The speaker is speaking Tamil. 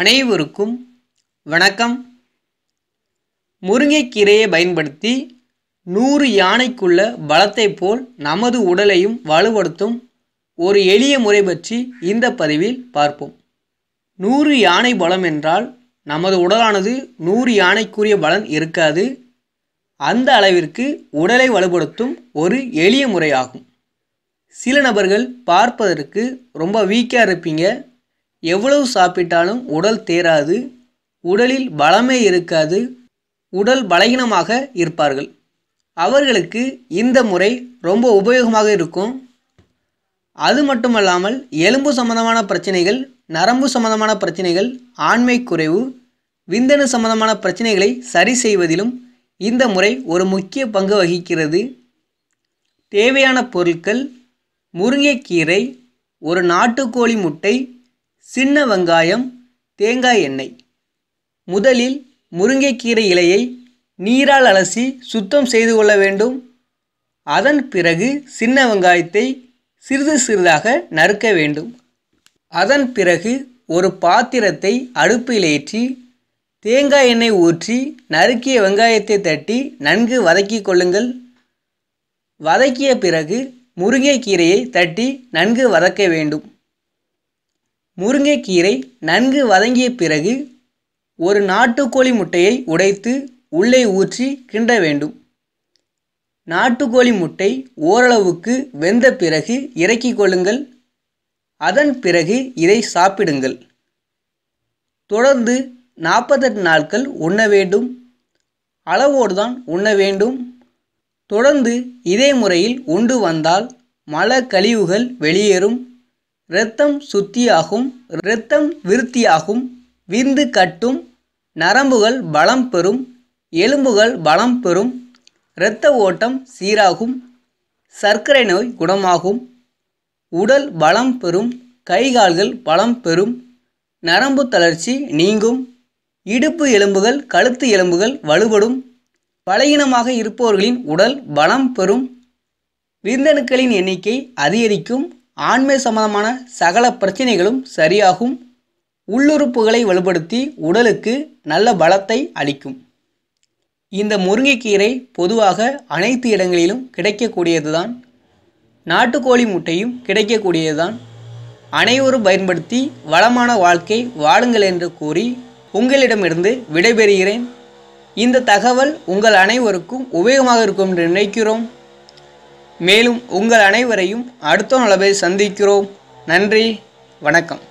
அனைவருக்கும் வணக்கம் முருங்கைக்கீரையை பயன்படுத்தி நூறு யானைக்குள்ள பலத்தை போல் நமது உடலையும் வலுப்படுத்தும் ஒரு எளிய முறை பற்றி இந்த பதிவில் பார்ப்போம் நூறு யானை பலம் என்றால் நமது உடலானது நூறு யானைக்குரிய பலன் இருக்காது அந்த அளவிற்கு உடலை வலுப்படுத்தும் ஒரு எளிய முறையாகும் சில நபர்கள் பார்ப்பதற்கு ரொம்ப வீக்காக இருப்பீங்க எவ்வளவு சாப்பிட்டாலும் உடல் தேராது உடலில் பலமே இருக்காது உடல் பலகீனமாக இருப்பார்கள் அவர்களுக்கு இந்த முறை ரொம்ப உபயோகமாக இருக்கும் அது மட்டுமல்லாமல் எலும்பு சம்பந்தமான பிரச்சனைகள் நரம்பு சம்பந்தமான பிரச்சனைகள் ஆண்மை குறைவு விந்தணு சம்பந்தமான பிரச்சனைகளை சரி செய்வதிலும் இந்த முறை ஒரு முக்கிய பங்கு வகிக்கிறது தேவையான பொருட்கள் முருங்கைக்கீரை ஒரு நாட்டுக்கோழி முட்டை சின்ன வெங்காயம் தேங்காய் எண்ணெய் முதலில் முருங்கைக்கீரை இலையை நீரால் அலசி சுத்தம் செய்து கொள்ள வேண்டும் அதன் பிறகு சின்ன வெங்காயத்தை சிறிது சிறிதாக நறுக்க வேண்டும் அதன் பிறகு ஒரு பாத்திரத்தை அடுப்பில் ஏற்றி தேங்காய் எண்ணெய் ஊற்றி நறுக்கிய வெங்காயத்தை தட்டி நன்கு வதக்கி கொள்ளுங்கள் வதக்கிய பிறகு முருங்கைக்கீரையை தட்டி நன்கு வதக்க வேண்டும் முருங்கைக்கீரை நன்கு வதங்கிய பிறகு ஒரு நாட்டுக்கோழி முட்டையை உடைத்து உள்ளே ஊற்றி கிண்ட வேண்டும் நாட்டுக்கோழி முட்டை ஓரளவுக்கு வெந்த பிறகு இறக்கி கொள்ளுங்கள் அதன் பிறகு இதை சாப்பிடுங்கள் தொடர்ந்து நாற்பத்தெட்டு நாட்கள் உண்ண வேண்டும் அளவோடு தான் உண்ண வேண்டும் தொடர்ந்து இதே முறையில் உண்டு வந்தால் மல கழிவுகள் வெளியேறும் இரத்தம் சுத்தியாகும் இரத்தம் விருத்தியாகும் விந்து கட்டும் நரம்புகள் பலம் பெறும் எலும்புகள் பலம் பெறும் இரத்த ஓட்டம் சீராகும் சர்க்கரை நோய் குணமாகும் உடல் பலம் பெறும் கைகால்கள் பலம் பெறும் நரம்பு தளர்ச்சி நீங்கும் இடுப்பு எலும்புகள் கழுத்து எலும்புகள் வலுபடும் பலகீனமாக இருப்பவர்களின் உடல் பலம் பெறும் விருந்தணுக்களின் எண்ணிக்கை அதிகரிக்கும் ஆண்மை சம்பந்தமான சகல பிரச்சனைகளும் சரியாகும் உள்ளுறுப்புகளை வலுப்படுத்தி உடலுக்கு நல்ல பலத்தை அளிக்கும் இந்த முருங்கைக்கீரை பொதுவாக அனைத்து இடங்களிலும் கிடைக்கக்கூடியதுதான் நாட்டுக்கோழி முட்டையும் கிடைக்கக்கூடியதுதான் அனைவரும் பயன்படுத்தி வளமான வாழ்க்கை வாழுங்கள் என்று கூறி உங்களிடமிருந்து விடைபெறுகிறேன் இந்த தகவல் உங்கள் அனைவருக்கும் உபயோகமாக இருக்கும் என்று நினைக்கிறோம் மேலும் உங்கள் அனைவரையும் அடுத்த அளவை சந்திக்கிறோம் நன்றி வணக்கம்